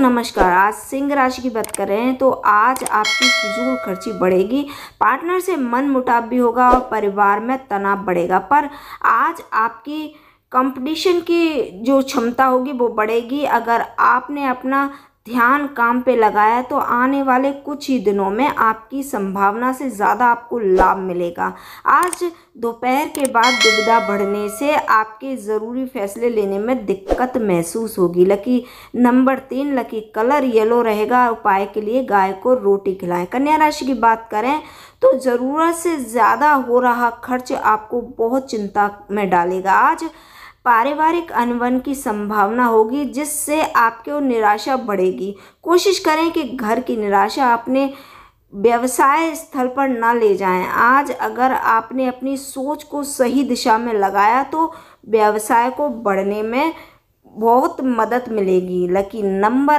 नमस्कार आज सिंह राशि की बात कर रहे हैं तो आज आपकी फिजूल खर्ची बढ़ेगी पार्टनर से मन मुटाव भी होगा और परिवार में तनाव बढ़ेगा पर आज आपकी कंपटीशन की जो क्षमता होगी वो बढ़ेगी अगर आपने अपना ध्यान काम पे लगाया तो आने वाले कुछ ही दिनों में आपकी संभावना से ज़्यादा आपको लाभ मिलेगा आज दोपहर के बाद दुविधा बढ़ने से आपके ज़रूरी फैसले लेने में दिक्कत महसूस होगी लकी नंबर तीन लकी कलर येलो रहेगा उपाय के लिए गाय को रोटी खिलाएं कन्या राशि की बात करें तो ज़रूरत से ज़्यादा हो रहा खर्च आपको बहुत चिंता में डालेगा आज पारिवारिक अनबन की संभावना होगी जिससे आपके और निराशा बढ़ेगी कोशिश करें कि घर की निराशा अपने व्यवसाय स्थल पर ना ले जाएं आज अगर आपने अपनी सोच को सही दिशा में लगाया तो व्यवसाय को बढ़ने में बहुत मदद मिलेगी लकी नंबर